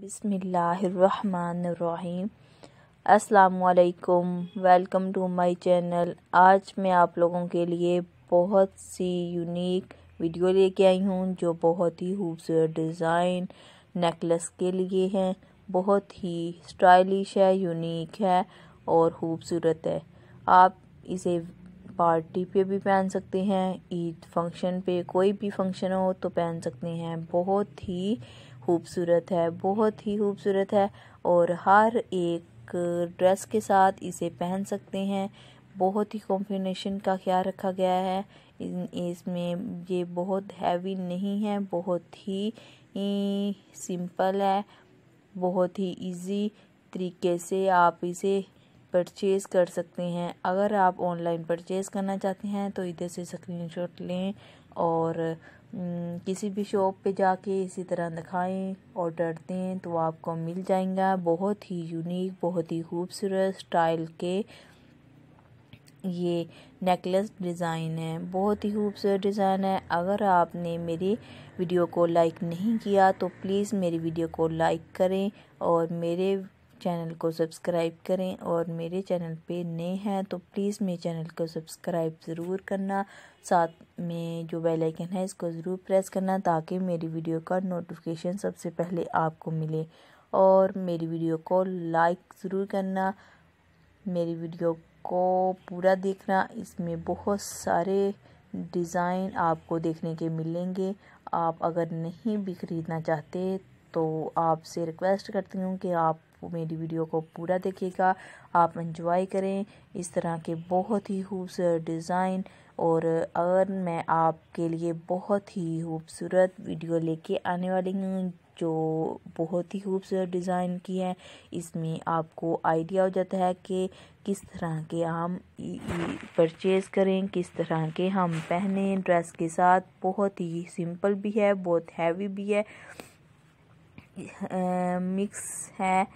बिसमीम असलकुम welcome to my channel आज मैं आप लोगों के लिए बहुत सी यूनिक वीडियो लेके आई हूँ जो बहुत ही खूबसूरत डिज़ाइन नेकलेस के लिए हैं बहुत ही स्टाइलिश है यूनिक है और ख़ूबसूरत है आप इसे पार्टी पे भी पहन सकते हैं ईद फंक्शन पे कोई भी फंक्शन हो तो पहन सकते हैं बहुत ही खूबसूरत है बहुत ही खूबसूरत है और हर एक ड्रेस के साथ इसे पहन सकते हैं बहुत ही कॉम्बिनेशन का ख्याल रखा गया है इसमें ये बहुत हैवी नहीं है बहुत ही सिंपल है बहुत ही इजी तरीके से आप इसे परचेज़ कर सकते हैं अगर आप ऑनलाइन परचेज़ करना चाहते हैं तो इधर से स्क्रीनशॉट लें और किसी भी शॉप पे जाके इसी तरह दिखाएं ऑर्डर दें तो आपको मिल जाएगा बहुत ही यूनिक बहुत ही खूबसूरत स्टाइल के ये नेकलेस डिज़ाइन है बहुत ही खूबसूरत डिज़ाइन है अगर आपने मेरी वीडियो को लाइक नहीं किया तो प्लीज़ मेरी वीडियो को लाइक करें और मेरे चैनल को सब्सक्राइब करें और मेरे चैनल पे नए हैं तो प्लीज़ मेरे चैनल को सब्सक्राइब ज़रूर करना साथ में जो बेल आइकन है इसको ज़रूर प्रेस करना ताकि मेरी वीडियो का नोटिफिकेशन सबसे पहले आपको मिले और मेरी वीडियो को लाइक ज़रूर करना मेरी वीडियो को पूरा देखना इसमें बहुत सारे डिज़ाइन आपको देखने के मिलेंगे आप अगर नहीं भी ख़रीदना चाहते तो आपसे रिक्वेस्ट करती हूँ कि आप मेरी वीडियो को पूरा देखिएगा आप इंजॉय करें इस तरह के बहुत ही खूबसूरत डिज़ाइन और अगर मैं आपके लिए बहुत ही खूबसूरत वीडियो लेके आने वाली हूँ जो बहुत ही खूबसूरत डिज़ाइन की है इसमें आपको आइडिया हो जाता है कि किस तरह के हम परचेज़ करें किस तरह के हम पहने ड्रेस के साथ बहुत ही सिंपल भी है बहुत हैवी भी है मिक्स है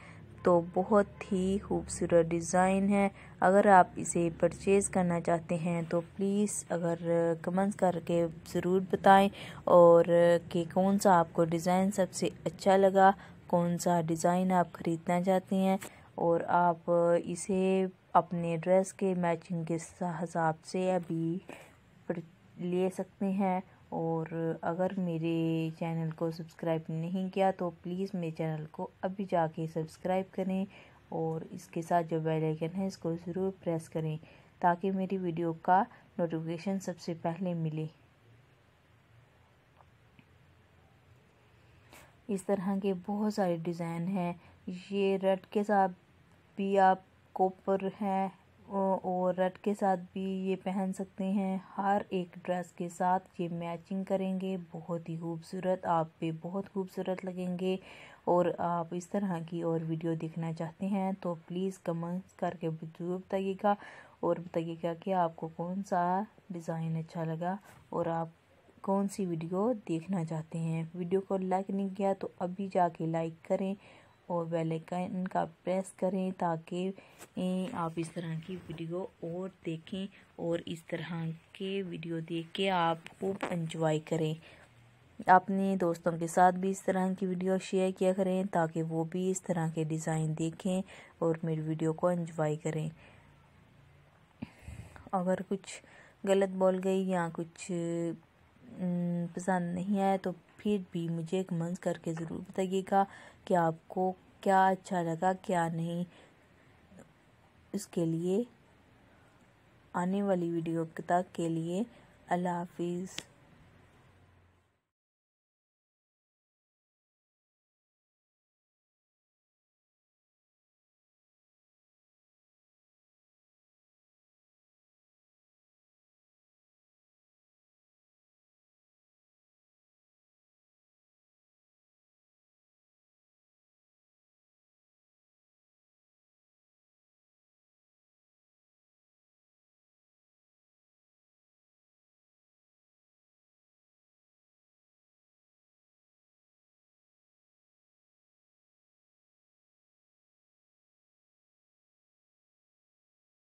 तो बहुत ही खूबसूरत डिज़ाइन है अगर आप इसे परचेज़ करना चाहते हैं तो प्लीज़ अगर कमेंट्स करके ज़रूर बताएं और कि कौन सा आपको डिज़ाइन सबसे अच्छा लगा कौन सा डिज़ाइन आप ख़रीदना चाहते हैं और आप इसे अपने ड्रेस के मैचिंग के हिसाब से अभी ले सकते हैं और अगर मेरे चैनल को सब्सक्राइब नहीं किया तो प्लीज़ मेरे चैनल को अभी जाके सब्सक्राइब करें और इसके साथ जो बेल आइकन है इसको ज़रूर प्रेस करें ताकि मेरी वीडियो का नोटिफिकेशन सबसे पहले मिले इस तरह के बहुत सारे डिज़ाइन हैं ये रेड के साथ भी आप कॉपर हैं और रट के साथ भी ये पहन सकते हैं हर एक ड्रेस के साथ ये मैचिंग करेंगे बहुत ही खूबसूरत आप पे बहुत खूबसूरत लगेंगे और आप इस तरह की और वीडियो देखना चाहते हैं तो प्लीज़ कमेंट्स करके ज़रूर बताइएगा और बताइएगा कि आपको कौन सा डिज़ाइन अच्छा लगा और आप कौन सी वीडियो देखना चाहते हैं वीडियो को लाइक नहीं किया तो अभी जाके लाइक करें और बेल आइकन का प्रेस करें ताकि आप इस तरह की वीडियो और देखें और इस तरह के वीडियो देख के आप खूब इंजॉय करें अपने दोस्तों के साथ भी इस तरह की वीडियो शेयर किया करें ताकि वो भी इस तरह के डिज़ाइन देखें और मेरी वीडियो को इंजॉय करें अगर कुछ गलत बोल गई या कुछ पसंद नहीं आया तो फिर भी मुझे कमेंट्स करके ज़रूर बताइएगा कि आपको क्या अच्छा लगा क्या नहीं इसके लिए आने वाली वीडियो तक के लिए अल्लाह हाफिज़